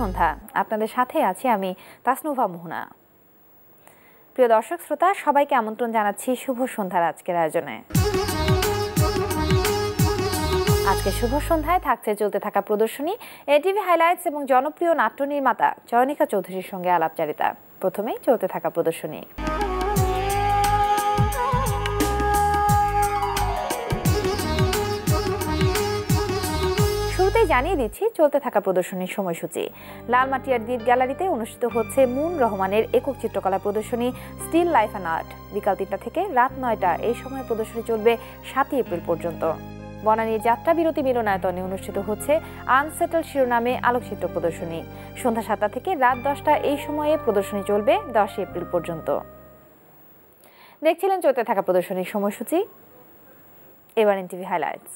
সন্ধ্যা আপনাদের সাথে আছি আমি তাসনুভা মোহনা প্রিয় দর্শক শ্রোতা সবাইকে আমন্ত্রণ জানাচ্ছি শুভ সন্ধ্যার আজকের আয়োজনে আজকে শুভ সন্ধ্যায় থাকছে চলতে থাকা প্রদর্শনী এটিভি হাইলাইটস এবং জনপ্রিয় নাট্য নির্মাতা চয়নিকা চৌধুরীর সঙ্গে আলাপচারিতা প্রথমেই চলতে থাকা প্রদর্শনী জানিয়ে দিচ্ছি চলতে থাকা প্রদর্শনীর সময়সূচি লালমাটিয়ার দ্বীপ গ্যালারিতে অনুষ্ঠিত হচ্ছে মুন রহমানের একক চিত্রকলা প্রদর্শনী স্টিল লাইফ অ্যান্ড আর্ট বিকাল তিনটা থেকে রাত নয়টা এই সময় প্রদর্শনী চলবে সাতই এপ্রিল পর্যন্ত বনানীর যাত্রা বিরতি মিলনায়তনে অনুষ্ঠিত হচ্ছে আনসেটল শিরোনামে আলোকচিত্র প্রদর্শনী সন্ধ্যা সাতটা থেকে রাত দশটা এই সময়ে প্রদর্শনী চলবে দশই এপ্রিল পর্যন্ত দেখছিলেন চলতে থাকা প্রদর্শনীর সময়সূচি এবার টিভি হাইলাইটস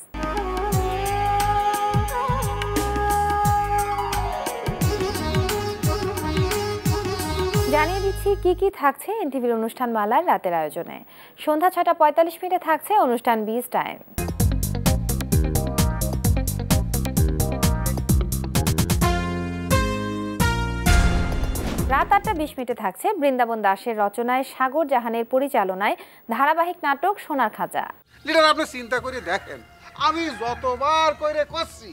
জানিয়ে দিচ্ছি কি কি থাকছে এনটিভির অনুষ্ঠান মালার রাতের আয়োজনে সন্ধ্যা ছটা পঁয়তাল্লিশ মিনিটে থাকছে অনুষ্ঠান বিস টাইম রাত আটটা বিশ মিনিটে থাকছে বৃন্দাবন দাসের রচনায় সাগর জাহানের পরিচালনায় ধারাবাহিক নাটক সোনার খাজা লিডার আপনি চিন্তা করে দেখেন আমি যতবার করে করছি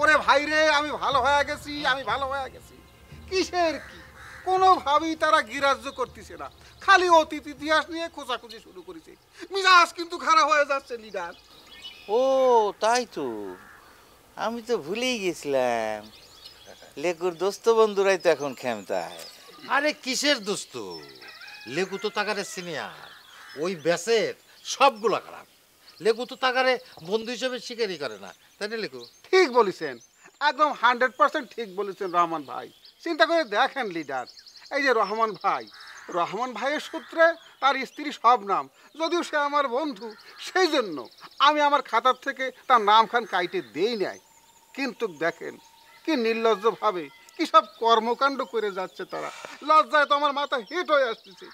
ওরে ভাইরে আমি ভালো হয়ে গেছি আমি ভালো হয়ে গেছি কিসের কি কোনোভাবেই তারা গিরাজ্য করতেছে না খালি অতীত ইতিহাস নিয়ে খোঁজাখুঁজি শুরু করেছে মিজাজ কিন্তু খারাপ হয়ে যাচ্ছে লিডার ও তাই তো আমি তো ভুলেই গেছিলাম লেকুর দোস্ত বন্ধুরাই তো এখন ক্ষমতায় আরে কিসের দোস্ত লেকু তো তাকারে সিনিয়র ওই ব্যাসের সবগুলো খারাপ লেকু তো তাকারে বন্ধু হিসেবে স্বীকারই করে না তাই না লেকু ঠিক বলেছেন একদম হান্ড্রেড পার্সেন্ট ঠিক বলেছেন রহমান ভাই চিন্তা করে দেখেন লিডার এই যে রহমান ভাই রহমান ভাইয়ের সূত্রে তার স্ত্রী সব নাম যদিও সে আমার বন্ধু সেই জন্য আমি আমার খাতার থেকে তার নাম খান কাইটে দেই নাই কিন্তু দেখেন কি নির্লজ্জভাবে কী সব কর্মকাণ্ড করে যাচ্ছে তারা লজ্জায় তো আমার মাথা হিট হয়ে আসতেছে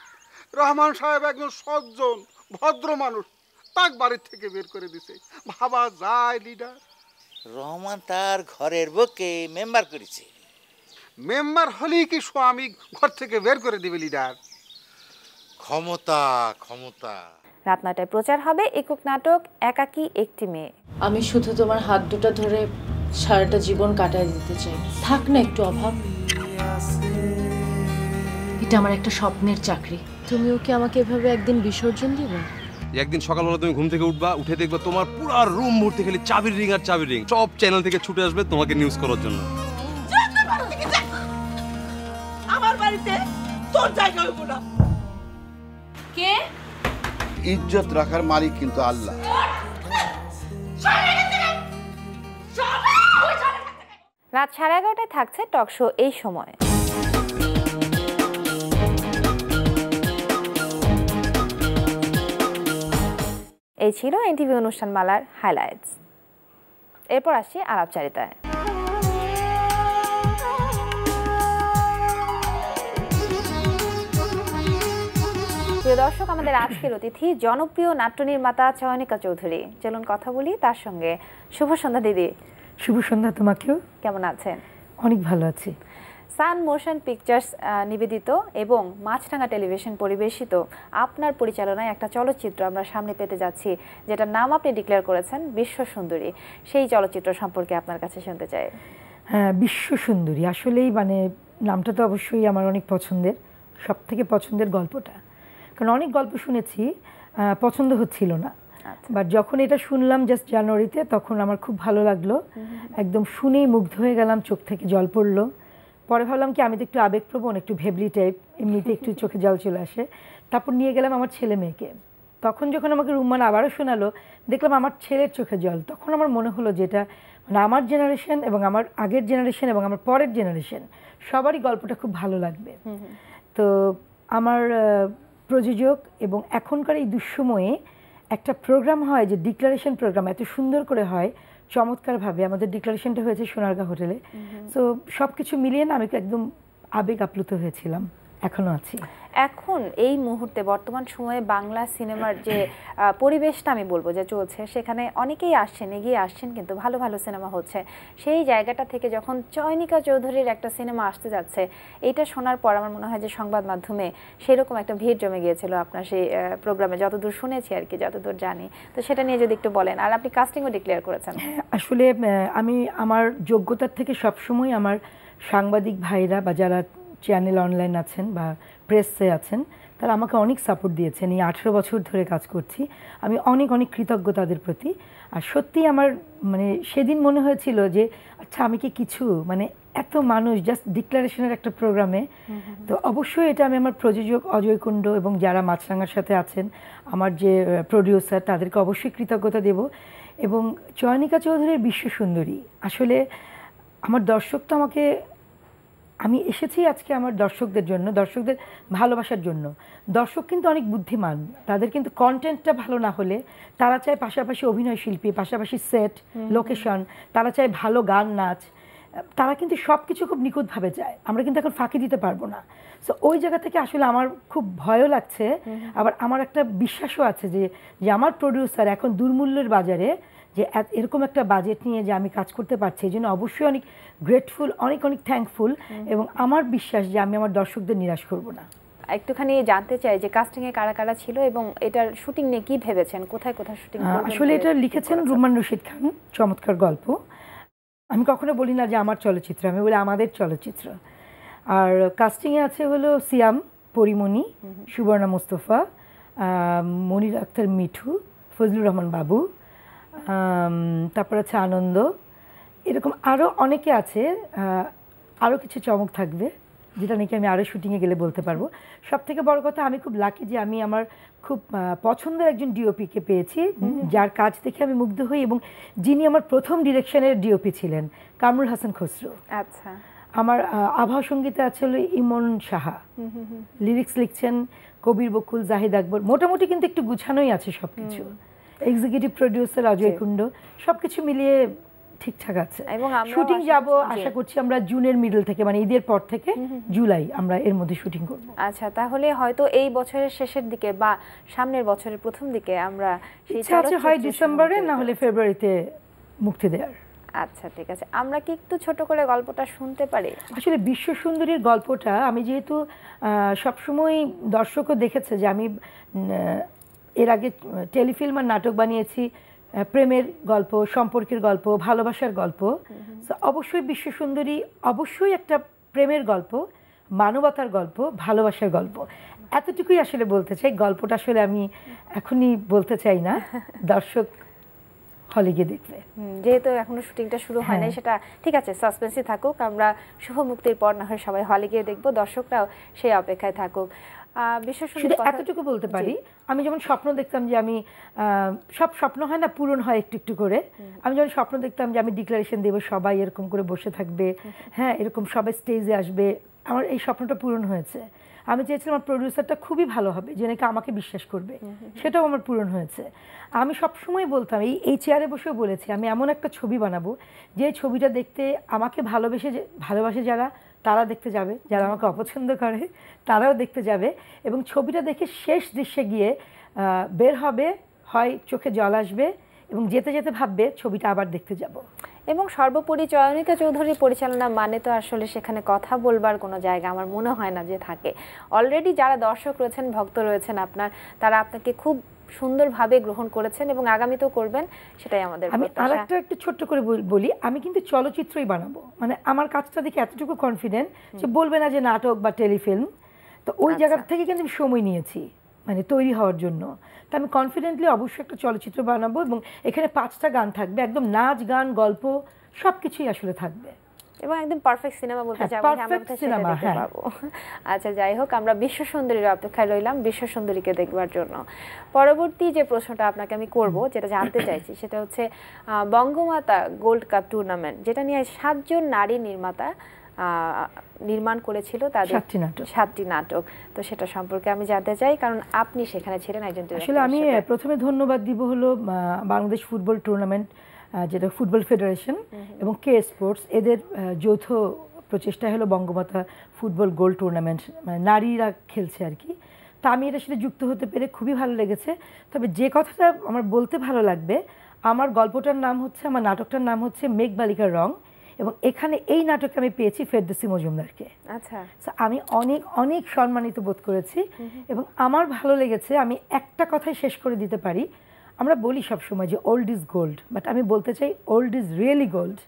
রহমান সাহেব একজন সজ্জন ভদ্র মানুষ তাক বাড়ির থেকে বের করে দিছে ভাবা যায় লিডার রহমান তার ঘরের বুকে মেম্বার করেছে মেম্বার হলেই কি স্বামী ঘর থেকে বের করে দিবে লিডার ক্ষমতা ক্ষমতা রাত নয়টায় প্রচার হবে একক নাটক একাকি একটি মেয়ে আমি শুধু তোমার হাত দুটো ধরে সারাটা জীবন কাটায় দিতে চাই থাক না একটু অভাব এটা আমার একটা স্বপ্নের চাকরি তুমিও কি আমাকে এভাবে একদিন বিসর্জন দিবে একদিন সকালবেলা তুমি ঘুম থেকে উঠবা উঠে দেখবা তোমার পুরো রুম ভর্তি খালি চাবির রিং আর চাবির রিং সব চ্যানেল থেকে ছুটে আসবে তোমাকে নিউজ করার জন্য ইজ্জত রাখার মালিক কিন্তু আল্লাহ রাত সাড়ে এগারোটায় থাকছে টকশো এই সময় এই ছিল এনটিভি অনুষ্ঠান মালার হাইলাইটস এরপর আসি আলাপচারিতায় প্রিয় দর্শক আমাদের আজকের অতিথি জনপ্রিয় নাট্য নির্মাতা চয়নিকা চৌধুরী চলুন কথা বলি তার সঙ্গে শুভ সন্ধ্যা দিদি শুভ সন্ধ্যা তোমাকেও কেমন আছেন অনেক ভালো আছি সান মোশন পিকচার্স নিবেদিত এবং মাছরাঙা টেলিভিশন পরিবেশিত আপনার পরিচালনায় একটা চলচ্চিত্র আমরা সামনে পেতে যাচ্ছি যেটার নাম আপনি ডিক্লেয়ার করেছেন বিশ্ব সুন্দরী সেই চলচ্চিত্র সম্পর্কে আপনার কাছে শুনতে চাই হ্যাঁ বিশ্ব সুন্দরী আসলেই মানে নামটা তো অবশ্যই আমার অনেক পছন্দের সব থেকে পছন্দের গল্পটা কারণ অনেক গল্প শুনেছি পছন্দ হচ্ছিল না বাট আচ্ছা। যখন এটা শুনলাম জাস্ট জানুয়ারিতে তখন আমার খুব ভালো লাগলো একদম শুনেই মুগ্ধ হয়ে গেলাম চোখ থেকে জল পড়লো পরে ভাবলাম কি আমি তো একটু আবেগপ্রবণ একটু ভেবলি টাইপ এমনিতে একটু চোখে জল চলে আসে তারপর নিয়ে গেলাম আমার ছেলে মেয়েকে তখন যখন আমাকে রুম্মান আবারও শোনালো দেখলাম আমার ছেলের চোখে জল তখন আমার মনে হলো যেটা মানে আমার জেনারেশন এবং আমার আগের জেনারেশন এবং আমার পরের জেনারেশন সবারই গল্পটা খুব ভালো লাগবে তো আমার প্রযোজক এবং এখনকার এই দুঃসময়ে একটা প্রোগ্রাম হয় যে ডিক্লারেশন প্রোগ্রাম এত সুন্দর করে হয় চমৎকারভাবে আমাদের ডিক্লারেশনটা হয়েছে সোনারগাঁ হোটেলে সো সব কিছু মিলিয়ে না আমি একদম আবেগ আপ্লুত হয়েছিলাম এখনো আছি এখন এই মুহূর্তে বর্তমান সময়ে বাংলা সিনেমার যে পরিবেশটা আমি বলবো যে চলছে সেখানে অনেকেই আসছেন এগিয়ে আসছেন কিন্তু ভালো ভালো সিনেমা হচ্ছে সেই জায়গাটা থেকে যখন চয়নিকা চৌধুরীর একটা সিনেমা আসতে যাচ্ছে এটা শোনার পর আমার মনে হয় যে সংবাদ মাধ্যমে সেরকম একটা ভিড় জমে গিয়েছিল আপনার সেই প্রোগ্রামে যতদূর শুনেছি আর কি যতদূর জানি তো সেটা নিয়ে যদি একটু বলেন আর আপনি কাস্টিংও ডিক্লেয়ার করেছেন হ্যাঁ, আসলে আমি আমার যোগ্যতার থেকে সবসময় আমার সাংবাদিক ভাইরা বা যারা চ্যানেল অনলাইন আছেন বা প্রেসে আছেন তারা আমাকে অনেক সাপোর্ট দিয়েছেন এই আঠেরো বছর ধরে কাজ করছি আমি অনেক অনেক কৃতজ্ঞ তাদের প্রতি আর সত্যিই আমার মানে সেদিন মনে হয়েছিল যে আচ্ছা আমি কি কিছু মানে এত মানুষ জাস্ট ডিক্লারেশনের একটা প্রোগ্রামে তো অবশ্যই এটা আমি আমার প্রযোজক অজয় কুণ্ড এবং যারা মাছরাঙার সাথে আছেন আমার যে প্রডিউসার তাদেরকে অবশ্যই কৃতজ্ঞতা দেব এবং চয়নিকা চৌধুরীর বিশ্ব সুন্দরী আসলে আমার দর্শক তো আমাকে আমি এসেছি আজকে আমার দর্শকদের জন্য দর্শকদের ভালোবাসার জন্য দর্শক কিন্তু অনেক বুদ্ধিমান তাদের কিন্তু কন্টেন্টটা ভালো না হলে তারা চায় পাশাপাশি অভিনয় শিল্পী পাশাপাশি সেট লোকেশন তারা চায় ভালো গান নাচ তারা কিন্তু সব কিছু খুব নিখুঁতভাবে যায় আমরা কিন্তু এখন ফাঁকি দিতে পারবো না সো ওই জায়গা থেকে আসলে আমার খুব ভয়ও লাগছে আবার আমার একটা বিশ্বাসও আছে যে আমার প্রডিউসার এখন দুর্মূল্যের বাজারে যে এরকম একটা বাজেট নিয়ে যে আমি কাজ করতে পারছি এই জন্য অবশ্যই অনেক গ্রেটফুল অনেক অনেক থ্যাঙ্কফুল এবং আমার বিশ্বাস যে আমি আমার দর্শকদের নিরাশ করব না একটুখানি জানতে চাই যে কাস্টিং এ কারা কারা ছিল এবং এটার শুটিং নিয়ে কি ভেবেছেন কোথায় কোথায় শুটিং আসলে এটা লিখেছেন রুমান রশিদ খান চমৎকার গল্প আমি কখনো বলি না যে আমার চলচ্চিত্র আমি বলি আমাদের চলচ্চিত্র আর কাস্টিংয়ে আছে হলো সিয়াম পরিমণি সুবর্ণা মোস্তফা মনির আক্তার মিঠু ফজলুর রহমান বাবু তারপর আছে আনন্দ এরকম আরও অনেকে আছে আরও কিছু চমক থাকবে যেটা নাকি আমি আরও শুটিংয়ে গেলে বলতে পারবো সব থেকে বড় কথা আমি খুব লাকি যে আমি আমার খুব পছন্দের একজন ডিওপিকে পেয়েছি যার কাজ দেখে আমি মুগ্ধ হই এবং যিনি আমার প্রথম ডিরেকশনের ডিওপি ছিলেন কামরুল হাসান খসরু আচ্ছা আমার আভা সঙ্গীতে আছে ইমন সাহা লিরিক্স লিখছেন কবির বকুল জাহিদ আকবর মোটামুটি কিন্তু একটু গুছানোই আছে সব কিছু এক্সিকিউটিভ প্রডিউসার অজয় কুণ্ড সবকিছু মিলিয়ে ঠিকঠাক আছে হ্যাঁ, এবং শুটিং যাব আশা করছি আমরা জুনের মিডল থেকে মানে ঈদের পর থেকে জুলাই আমরা এর মধ্যে শুটিং করব আচ্ছা তাহলে হয়তো এই বছরের শেষের দিকে বা সামনের বছরের প্রথম দিকে আমরা সেই হয় ডিসেম্বরে না হলে ফেব্রুয়ারিতে মুক্তি দেওয়ার আচ্ছা ঠিক আছে আমরা কি একটু ছোট করে গল্পটা শুনতে পারি আসলে বিশ্ব সুন্দরীর গল্পটা আমি যেহেতু সবসময় দর্শকও দেখেছে যে আমি এর আগে টেলিফিল্ম আর নাটক বানিয়েছি প্রেমের গল্প সম্পর্কের গল্প ভালোবাসার গল্প অবশ্যই বিশ্ব সুন্দরী অবশ্যই একটা প্রেমের গল্প মানবতার গল্প ভালোবাসার গল্প এতটুকুই আসলে বলতে চাই গল্পটা আসলে আমি এখনই বলতে চাই না দর্শক হলে গিয়ে দেখবে যেহেতু এখনো শুটিংটা শুরু হয় নাই হ্যাঁ। সেটা ঠিক আছে সাসপেন্সে থাকুক আমরা শুভ মুক্তির পর না হয় সবাই হলে গিয়ে দেখবো দর্শকরাও সেই অপেক্ষায় থাকুক শুধু এতটুকু বলতে পারি আমি যেমন স্বপ্ন দেখতাম যে আমি সব স্বপ্ন হয় না পূরণ হয় একটু একটু করে আমি যখন স্বপ্ন দেখতাম যে আমি ডিক্লারেশন দেবো সবাই এরকম করে বসে থাকবে হ্যাঁ এরকম সবাই স্টেজে আসবে আমার এই স্বপ্নটা পূরণ হয়েছে আমি চেয়েছিলাম আমার প্রডিউসারটা খুবই ভালো হবে যে নাকি আমাকে বিশ্বাস করবে সেটাও আমার পূরণ হয়েছে আমি সবসময় বলতাম এই এই চেয়ারে বসেও বলেছি আমি এমন একটা ছবি বানাবো যে ছবিটা দেখতে আমাকে ভালোবেসে ভালোবাসে যারা তারা দেখতে যাবে যারা আমাকে অপছন্দ করে তারাও দেখতে যাবে এবং ছবিটা দেখে শেষ দৃশ্যে গিয়ে বের হবে হয় চোখে জল আসবে এবং যেতে যেতে ভাববে ছবিটা আবার দেখতে যাব এবং সর্বোপরি চয়নিকা চৌধুরীর পরিচালনা মানে তো আসলে সেখানে কথা বলবার কোনো জায়গা আমার মনে হয় না যে থাকে অলরেডি যারা দর্শক রয়েছেন ভক্ত রয়েছেন আপনার তারা আপনাকে খুব সুন্দরভাবে গ্রহণ করেছেন এবং আগামীতেও করবেন সেটাই আমাদের আমি আরেকটা একটু ছোট্ট করে বলি আমি কিন্তু চলচ্চিত্রই বানাবো মানে আমার কাজটা দেখে এতটুকু কনফিডেন্ট যে বলবে না যে নাটক বা টেলিফিল্ম তো ওই আচ্ছা। জায়গা থেকে কিন্তু আমি সময় নিয়েছি মানে তৈরি হওয়ার জন্য তো আমি কনফিডেন্টলি অবশ্যই একটা চলচ্চিত্র বানাবো এবং এখানে পাঁচটা গান থাকবে একদম নাচ গান গল্প সব কিছুই আসলে থাকবে এবং একদম পারফেক্ট সিনেমা বলতে হ্যাঁ, হ্যাঁ। পারফেক্ট সিনেমা আচ্ছা যাই হোক আমরা বিশ্ব সুন্দরীর অপেক্ষায় রইলাম বিশ্ব সুন্দরীকে দেখবার জন্য পরবর্তী যে প্রশ্নটা আপনাকে আমি করব যেটা জানতে চাইছি সেটা হচ্ছে বঙ্গমাতা গোল্ড কাপ টুর্নামেন্ট যেটা নিয়ে সাতজন নারী নির্মাতা নির্মাণ করেছিল তাদের সাতটি নাটক তো সেটা সম্পর্কে আমি জানতে চাই কারণ আপনি সেখানে ছিলেন একজন আসলে আমি প্রথমে ধন্যবাদ দিব হলো বাংলাদেশ ফুটবল টুর্নামেন্ট যেটা ফুটবল ফেডারেশন এবং কে স্পোর্টস এদের যৌথ প্রচেষ্টা হলো বঙ্গমাতা ফুটবল গোল টুর্নামেন্ট মানে নারীরা খেলছে আর কি তা আমি এটার সাথে যুক্ত হতে পেরে খুবই ভালো লেগেছে তবে যে কথাটা আমার বলতে ভালো লাগবে আমার গল্পটার নাম হচ্ছে আমার নাটকটার নাম হচ্ছে মেঘ বালিকার রং এবং এখানে এই নাটকে আমি পেয়েছি ফেরদৌসি মজুমদারকে আচ্ছা আমি অনেক অনেক সম্মানিত বোধ করেছি এবং আমার ভালো লেগেছে আমি একটা কথাই শেষ করে দিতে পারি আমরা বলি সবসময় যে ওল্ড ইজ গোল্ড বাট আমি বলতে চাই ওল্ড ইজ রিয়েলি গোল্ড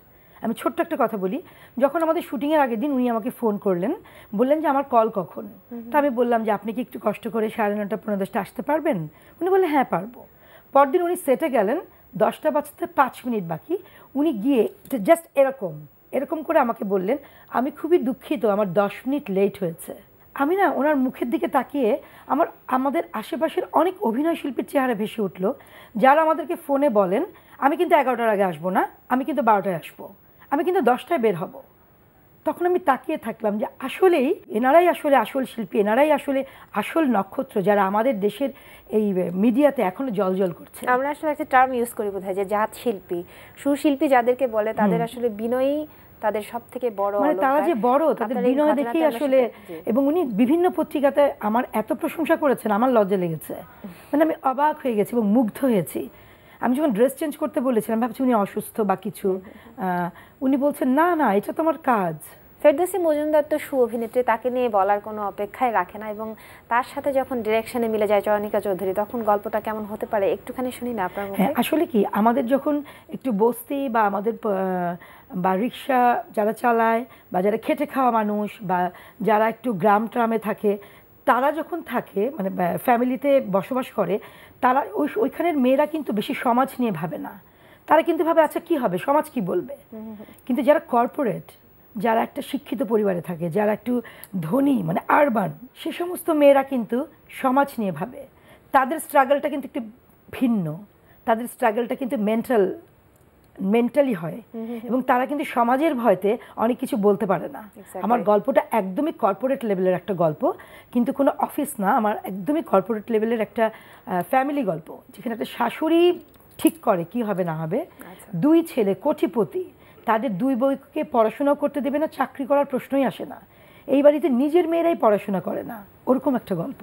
আমি ছোট্ট একটা কথা বলি যখন আমাদের শুটিংয়ের আগের দিন উনি আমাকে ফোন করলেন বললেন যে আমার কল কখন তা আমি বললাম যে আপনি কি একটু কষ্ট করে সাড়ে নটা পনেরো দশটা আসতে পারবেন উনি বললেন হ্যাঁ পারবো পরদিন উনি সেটে গেলেন দশটা বাজতে পাঁচ মিনিট বাকি উনি গিয়ে জাস্ট এরকম এরকম করে আমাকে বললেন আমি খুবই দুঃখিত আমার দশ মিনিট লেট হয়েছে আমি না ওনার মুখের দিকে তাকিয়ে আমার আমাদের আশেপাশের অনেক অভিনয় শিল্পীর চেহারা ভেসে উঠল যারা আমাদেরকে ফোনে বলেন আমি কিন্তু এগারোটার আগে আসবো না আমি কিন্তু বারোটায় আসবো আমি কিন্তু দশটায় বের হব তখন আমি তাকিয়ে থাকলাম যে আসলেই এনারাই আসলে আসল শিল্পী এনারাই আসলে আসল নক্ষত্র যারা আমাদের দেশের এই মিডিয়াতে এখনো জল করছে আমরা আসলে একটা টার্ম ইউজ করি বোধহয় যে জাত শিল্পী সুশিল্পী যাদেরকে বলে তাদের আসলে বিনয়ী তাদের সব থেকে বড় মানে তারা যে বড় তাদের বিনয় দেখে আসলে এবং উনি বিভিন্ন পত্রিকাতে আমার এত প্রশংসা করেছেন আমার লজ্জা লেগেছে মানে আমি অবাক হয়ে গেছি এবং মুগ্ধ হয়েছি আমি যখন ড্রেস চেঞ্জ করতে বলেছিলাম ভাবছি উনি অসুস্থ বা কিছু উনি বলছেন না না এটা তো আমার কাজ ফেরদৌসি মজুমদার তো অভিনেত্রী তাকে নিয়ে বলার কোনো অপেক্ষায় রাখে না এবং তার সাথে যখন ডিরেকশনে মিলে যায় চয়নিকা চৌধুরী তখন গল্পটা কেমন হতে পারে একটুখানি শুনি না আপনার হ্যাঁ, আসলে কি আমাদের যখন একটু বস্তি বা আমাদের বা রিক্সা যারা চালায় বা যারা খেটে খাওয়া মানুষ বা যারা একটু গ্রাম ট্রামে থাকে তারা যখন থাকে মানে ফ্যামিলিতে বসবাস করে তারা ওই ওইখানের মেয়েরা কিন্তু বেশি সমাজ নিয়ে ভাবে না তারা কিন্তু ভাবে আচ্ছা কি হবে সমাজ কি বলবে কিন্তু যারা কর্পোরেট যারা একটা শিক্ষিত পরিবারে থাকে যারা একটু ধনী মানে আরবান সে সমস্ত মেয়েরা কিন্তু সমাজ নিয়ে ভাবে তাদের স্ট্রাগলটা কিন্তু একটু ভিন্ন তাদের স্ট্রাগলটা কিন্তু মেন্টাল মেন্টালি হয় এবং তারা কিন্তু সমাজের ভয়তে অনেক কিছু বলতে পারে না আমার গল্পটা একদমই কর্পোরেট লেভেলের একটা গল্প কিন্তু কোনো অফিস না আমার একদমই কর্পোরেট লেভেলের একটা ফ্যামিলি গল্প যেখানে একটা শাশুড়ি ঠিক করে কি হবে না হবে আচ্ছা। দুই ছেলে কোটিপতি তাদের দুই বইকে পড়াশোনাও করতে দেবে না চাকরি করার প্রশ্নই আসে না এই বাড়িতে নিজের মেয়েরাই পড়াশোনা করে না ওরকম একটা গল্প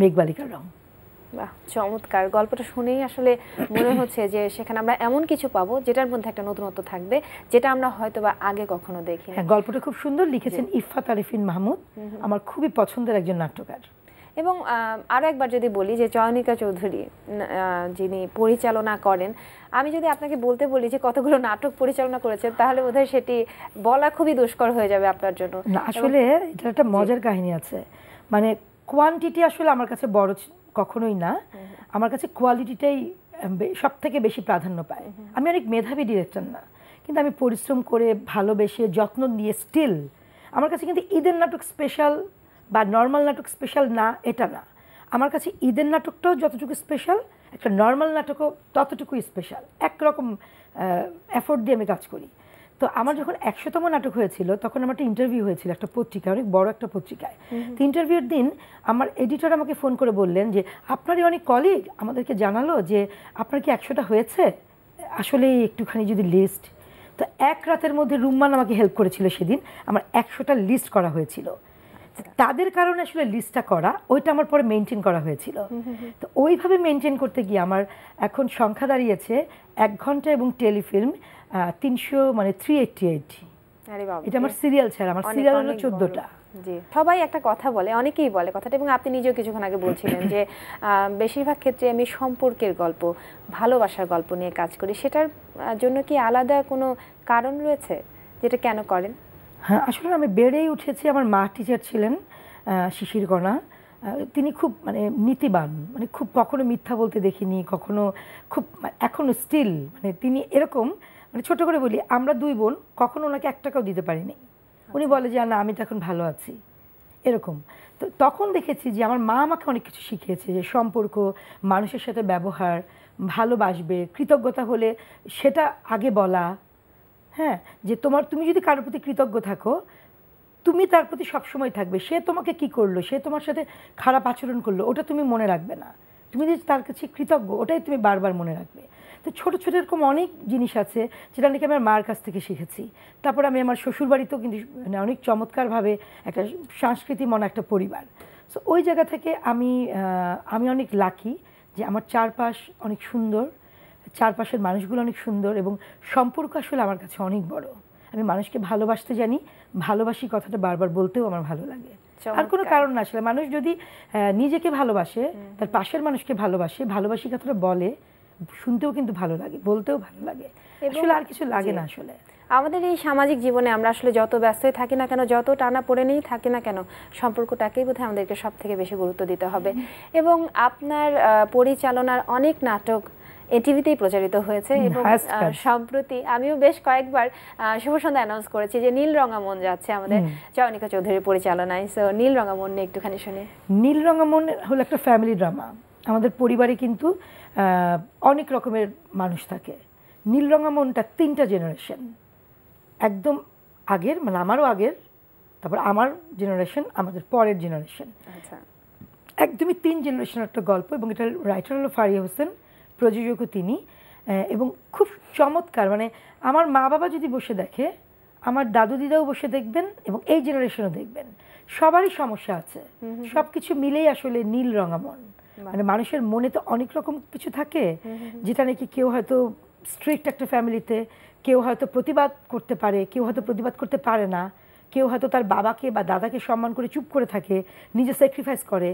মেঘবালিকার রং বাহ চমৎকার গল্পটা শুনেই আসলে মনে হচ্ছে যে সেখানে আমরা এমন কিছু পাবো যেটার মধ্যে একটা নতুনত্ব থাকবে যেটা আমরা হয়তো বা আগে কখনো দেখি হ্যাঁ গল্পটা খুব সুন্দর লিখেছেন ইফাত আরিফিন মাহমুদ আমার খুবই পছন্দের একজন নাট্যকার এবং আরও একবার যদি বলি যে চয়নিকা চৌধুরী যিনি পরিচালনা করেন আমি যদি আপনাকে বলতে বলি যে কতগুলো নাটক পরিচালনা করেছেন তাহলে বোধহয় সেটি বলা খুবই দুষ্কর হয়ে যাবে আপনার জন্য আসলে এটা একটা মজার কাহিনী আছে মানে কোয়ান্টিটি আসলে আমার কাছে বড় কখনোই না আমার কাছে কোয়ালিটিটাই সব থেকে বেশি প্রাধান্য পায় আমি অনেক মেধাবী ডিরেক্টর না কিন্তু আমি পরিশ্রম করে ভালোবেসে যত্ন নিয়ে স্টিল আমার কাছে কিন্তু ঈদের নাটক স্পেশাল বা নর্মাল নাটক স্পেশাল না এটা না আমার কাছে ঈদের নাটকটাও যতটুকু স্পেশাল একটা নর্মাল নাটকও ততটুকুই স্পেশাল একরকম এফোর্ট দিয়ে আমি কাজ করি তো আমার যখন একশোতম নাটক হয়েছিল তখন আমার একটা ইন্টারভিউ হয়েছিল একটা পত্রিকায় অনেক বড় একটা পত্রিকায় তো ইন্টারভিউর দিন আমার এডিটর আমাকে ফোন করে বললেন যে আপনারই অনেক কলিগ আমাদেরকে জানালো যে আপনার কি একশোটা হয়েছে আসলে একটুখানি যদি লিস্ট তো এক রাতের মধ্যে রুম্মান আমাকে হেল্প করেছিল সেদিন আমার একশোটা লিস্ট করা হয়েছিল আচ্ছা। তাদের কারণে আসলে লিস্টটা করা ওইটা আমার পরে মেনটেন করা হয়েছিল তো ওইভাবে মেনটেন করতে গিয়ে আমার এখন সংখ্যা দাঁড়িয়েছে এক ঘন্টা এবং টেলিফিল্ম তিনশো মানে থ্রি এইটটি এইট এটা আমার সিরিয়াল ছাড়া আমার সিরিয়াল হলো চোদ্দোটা জি সবাই একটা কথা বলে অনেকেই বলে কথাটা এবং আপনি নিজেও কিছুক্ষণ আগে বলছিলেন যে বেশিরভাগ ক্ষেত্রে আমি সম্পর্কের গল্প ভালোবাসার গল্প নিয়ে কাজ করি সেটার জন্য কি আলাদা কোনো কারণ রয়েছে যেটা কেন করেন হ্যাঁ আসলে আমি বেড়েই উঠেছি আমার মা টিচার ছিলেন শিশির গণা তিনি খুব মানে নীতিবান মানে খুব কখনো মিথ্যা বলতে দেখিনি কখনো খুব এখনও স্টিল মানে তিনি এরকম মানে ছোট করে বলি আমরা দুই বোন কখনো ওনাকে এক টাকাও দিতে পারিনি উনি আচ্ছা। বলে যে না আমি তো এখন ভালো আছি এরকম তো তখন দেখেছি যে আমার মা আমাকে অনেক কিছু শিখিয়েছে যে সম্পর্ক মানুষের সাথে ব্যবহার ভালোবাসবে কৃতজ্ঞতা হলে সেটা আগে বলা হ্যাঁ যে তোমার তুমি যদি কারোর প্রতি কৃতজ্ঞ থাকো তুমি তার প্রতি সবসময় থাকবে সে তোমাকে কি করলো সে তোমার সাথে খারাপ আচরণ করলো ওটা তুমি মনে রাখবে না তুমি যদি তার কাছে কৃতজ্ঞ ওটাই তুমি বারবার মনে রাখবে তো ছোটো ছোটো এরকম অনেক জিনিস আছে যেটা নাকি আমার মার কাছ থেকে শিখেছি তারপর আমি আমার শ্বশুরবাড়িতেও কিন্তু মানে অনেক চমৎকারভাবে একটা মনে একটা পরিবার সো ওই জায়গা থেকে আমি আমি অনেক লাকি যে আমার চারপাশ অনেক সুন্দর চারপাশের মানুষগুলো অনেক সুন্দর এবং সম্পর্ক আসলে আমার কাছে অনেক বড় আমি মানুষকে ভালোবাসতে জানি ভালোবাসি কথাটা বারবার বলতেও আমার ভালো লাগে আর কোনো কারণ না আসলে মানুষ যদি নিজেকে ভালোবাসে তার পাশের মানুষকে ভালোবাসে ভালোবাসি কথাটা বলে শুনতেও কিন্তু ভালো লাগে বলতেও ভালো লাগে আসলে আর কিছু লাগে না আসলে আমাদের এই সামাজিক জীবনে আমরা আসলে যত ব্যস্তই থাকি না কেন যত টানা পড়ে নেই থাকি না কেন সম্পর্কটাকেই বোধহয় আমাদেরকে সব থেকে বেশি গুরুত্ব দিতে হবে এবং আপনার পরিচালনার অনেক নাটক এটিভিতেই প্রচারিত হয়েছে এবং সম্প্রতি আমিও বেশ কয়েকবার শুভ সন্ধ্যা অ্যানাউন্স করেছি যে নীল রঙামন যাচ্ছে আমাদের চয়নিকা চৌধুরীর পরিচালনায় সো নীল রঙামন নিয়ে একটুখানি শুনি নীল রঙামন হলো একটা ফ্যামিলি ড্রামা আমাদের পরিবারে কিন্তু অনেক রকমের মানুষ থাকে নীল রঙামনটা তিনটা জেনারেশন একদম আগের মানে আমারও আগের তারপর আমার জেনারেশন আমাদের পরের জেনারেশন আচ্ছা। একদমই তিন জেনারেশনের একটা গল্প এবং এটার রাইটার হলো ফারিয়া হোসেন প্রযোজকও তিনি এবং খুব চমৎকার মানে আমার মা বাবা যদি বসে দেখে আমার দাদু দিদাও বসে দেখবেন এবং এই জেনারেশনও দেখবেন সবারই সমস্যা আছে সব কিছু মিলেই আসলে নীল মন মানে মানুষের মনে তো অনেক রকম কিছু থাকে যেটা নাকি কেউ হয়তো স্ট্রিক্ট একটা ফ্যামিলিতে কেউ হয়তো প্রতিবাদ করতে পারে কেউ হয়তো প্রতিবাদ করতে পারে না কেউ হয়তো তার বাবাকে বা দাদাকে সম্মান করে চুপ করে থাকে নিজে স্যাক্রিফাইস করে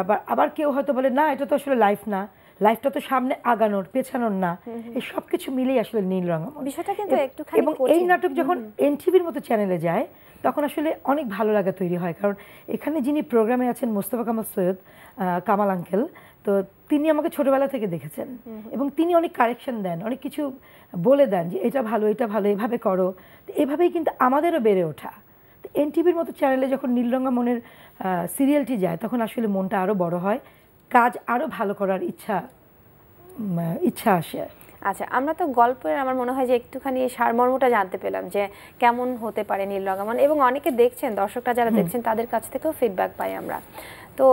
আবার আবার কেউ হয়তো বলে না এটা তো আসলে লাইফ না লাইফটা তো সামনে আগানোর পেছানোর না এই সব কিছু মিলেই আসলে নীল রঙ এবং এই নাটক যখন এনটিভির মতো চ্যানেলে যায় তখন আসলে অনেক ভালো লাগা তৈরি হয় কারণ এখানে যিনি প্রোগ্রামে আছেন মোস্তফা কামাল সৈয়দ কামাল আঙ্কেল তো তিনি আমাকে ছোটবেলা থেকে দেখেছেন এবং তিনি অনেক কারেকশন দেন অনেক কিছু বলে দেন যে এটা ভালো এটা ভালো এভাবে করো তো এভাবেই কিন্তু আমাদেরও বেড়ে ওঠা তো এনটিভির মতো চ্যানেলে যখন নীলরঙ্গা মনের সিরিয়ালটি যায় তখন আসলে মনটা আরও বড় হয় কাজ আরও ভালো করার ইচ্ছা ইচ্ছা আসে আচ্ছা আমরা তো গল্পের আমার মনে হয় যে একটুখানি সারমর্মটা জানতে পেলাম যে কেমন হতে পারে রঙামন এবং অনেকে দেখছেন দর্শকরা যারা দেখছেন তাদের কাছ থেকেও ফিডব্যাক পাই আমরা তো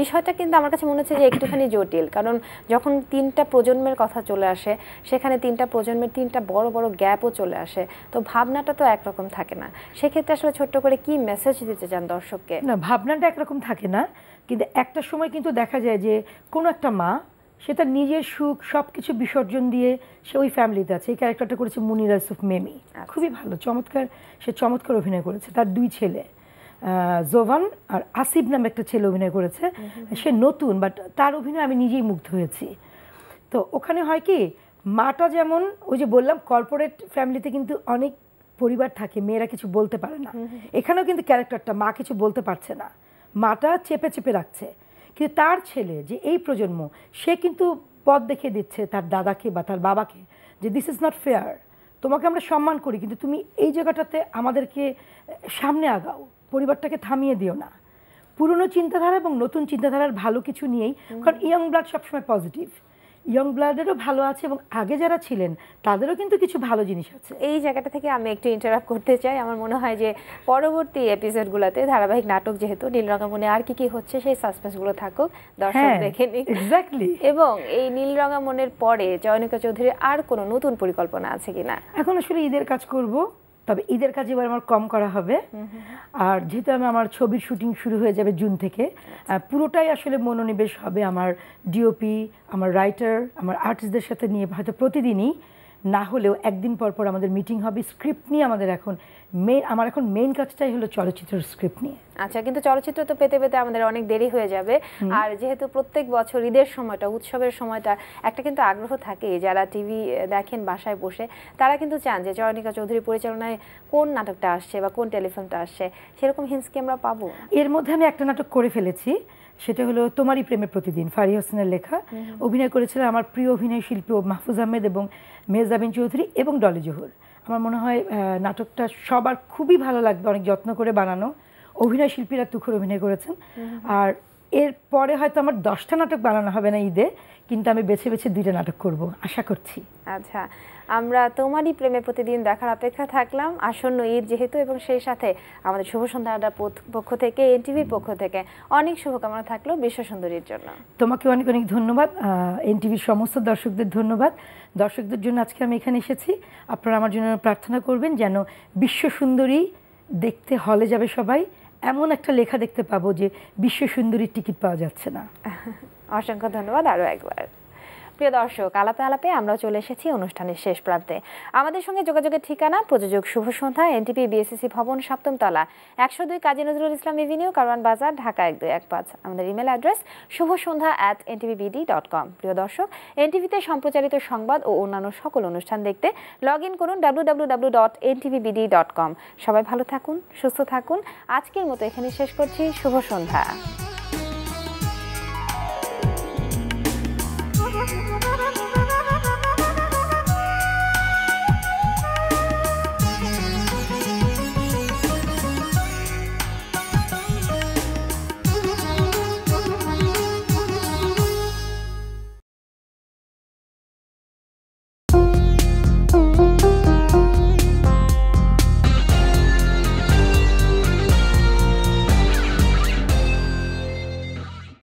বিষয়টা কিন্তু আমার কাছে মনে হচ্ছে যে একটুখানি জটিল কারণ যখন তিনটা প্রজন্মের কথা চলে আসে সেখানে তিনটা প্রজন্মের তিনটা বড় বড় গ্যাপও চলে আসে তো ভাবনাটা তো একরকম থাকে না সেক্ষেত্রে আসলে ছোট্ট করে কি মেসেজ দিতে চান দর্শককে না ভাবনাটা একরকম থাকে না কিন্তু একটা সময় কিন্তু দেখা যায় যে কোনো একটা মা সে তার নিজের সুখ সব কিছু বিসর্জন দিয়ে সে ওই ফ্যামিলিতে আছে এই ক্যারেক্টারটা করেছে মুনির আসুফ মেমি আচ্ছা। খুবই ভালো চমৎকার সে চমৎকার অভিনয় করেছে তার দুই ছেলে জোভান আর আসিফ নামে একটা ছেলে অভিনয় করেছে সে নতুন বাট তার অভিনয় আমি নিজেই মুগ্ধ হয়েছি তো ওখানে হয় কি মাটা যেমন ওই যে বললাম কর্পোরেট ফ্যামিলিতে কিন্তু অনেক পরিবার থাকে মেয়েরা কিছু বলতে পারে না এখানেও কিন্তু ক্যারেক্টারটা মা কিছু বলতে পারছে না মাটা চেপে চেপে রাখছে কিন্তু তার ছেলে যে এই প্রজন্ম সে কিন্তু পথ দেখে দিচ্ছে তার দাদাকে বা তার বাবাকে যে দিস ইজ নট ফেয়ার তোমাকে আমরা সম্মান করি কিন্তু তুমি এই জায়গাটাতে আমাদেরকে সামনে আগাও পরিবারটাকে থামিয়ে দিও না পুরনো চিন্তাধারা এবং নতুন চিন্তাধারার ভালো কিছু নিয়েই কারণ ইয়াং ব্লাড সবসময় পজিটিভ ইয়ং ব্লাডেরও ভালো আছে এবং আগে যারা ছিলেন তাদেরও কিন্তু কিছু ভালো জিনিস আছে এই জায়গাটা থেকে আমি একটু ইন্টারাপ্ট করতে চাই আমার মনে হয় যে পরবর্তী এপিসোডগুলোতে ধারাবাহিক নাটক যেহেতু নীলরঙা মনে আর কি কি হচ্ছে সেই সাসপেন্সগুলো থাকুক দর্শক হ্যাঁ, দেখে নিক এক্স্যাক্টলি এবং এই নীলরঙা মনের পরে জয়নিকা চৌধুরীর আর কোনো নতুন পরিকল্পনা আছে কিনা এখন আসলে ঈদের কাজ করব তবে ঈদের কাজ এবার আমার কম করা হবে আর যেহেতু আমি আমার ছবির শুটিং শুরু হয়ে যাবে জুন থেকে আচ্ছা। পুরোটাই আসলে মনোনিবেশ হবে আমার ডিওপি আমার রাইটার আমার আর্টিস্টদের সাথে নিয়ে হয়তো প্রতিদিনই না হলেও একদিন পর পর আমাদের মিটিং হবে স্ক্রিপ্ট নিয়ে আমাদের এখন মেন আমার এখন মেন কাজটাই হলো চলচ্চিত্রের স্ক্রিপ্ট নিয়ে আচ্ছা কিন্তু চলচ্চিত্র তো পেতে পেতে আমাদের অনেক দেরি হয়ে যাবে আর যেহেতু প্রত্যেক বছর ঈদের সময়টা উৎসবের সময়টা একটা কিন্তু আগ্রহ থাকে যারা টিভি দেখেন বাসায় বসে তারা কিন্তু চান যে চয়নিকা চৌধুরী পরিচালনায় কোন নাটকটা আসছে বা কোন টেলিফিল্মটা আসছে সেরকম হিন্স কি আমরা পাবো এর মধ্যে আমি একটা নাটক করে ফেলেছি সেটা হলো তোমারই প্রেমের প্রতিদিন ফারি হোসেনের লেখা অভিনয় করেছিলেন আমার প্রিয় অভিনয় শিল্পী মাহফুজ আহমেদ এবং মেহজাবিন চৌধুরী এবং ডলি জহুর আমার মনে হয় নাটকটা সবার খুবই ভালো লাগবে অনেক যত্ন করে বানানো অভিনয় শিল্পীরা তুখর অভিনয় করেছেন আর এরপরে হয়তো আমার দশটা নাটক বানানো হবে না ঈদে কিন্তু আমি বেছে বেছে দুইটা নাটক করব আশা করছি আচ্ছা আমরা তোমারই প্রেমে প্রতিদিন দেখার অপেক্ষা থাকলাম আসন্ন ঈদ যেহেতু এবং সেই সাথে আমাদের শুভ সন্ধ্যাটা পক্ষ থেকে এনটিভির পক্ষ থেকে অনেক শুভকামনা থাকলো বিশ্ব সুন্দরীর জন্য তোমাকে অনেক অনেক ধন্যবাদ এনটিভির সমস্ত দর্শকদের ধন্যবাদ দর্শকদের জন্য আজকে আমি এখানে এসেছি আপনারা আমার জন্য প্রার্থনা করবেন যেন বিশ্ব সুন্দরী দেখতে হলে যাবে সবাই এমন একটা লেখা দেখতে পাবো যে বিশ্ব সুন্দরীর টিকিট পাওয়া যাচ্ছে না অসংখ্য ধন্যবাদ আরও একবার প্রিয় দর্শক আলাপে আলাপে আমরা চলে এসেছি অনুষ্ঠানের শেষ প্রান্তে আমাদের সঙ্গে যোগাযোগের ঠিকানা প্রযোজক শুভ সন্ধ্যা এনটিপি বিএসসি ভবন সপ্তমতলা একশো দুই কাজী নজরুল ইসলাম এভিনিউ কারওয়ান বাজার ঢাকা এক দুই এক পাঁচ আমাদের email address Shubho Sondhya at NTVBD dot com প্রিয় দর্শক এনটিভিতে সম্প্রচারিত সংবাদ ও অন্যান্য সকল অনুষ্ঠান দেখতে লগ ইন করুন W W W dot NTVBD dot com সবাই ভালো থাকুন সুস্থ থাকুন আজকের মতো এখানে শেষ করছি শুভ সন্ধ্যা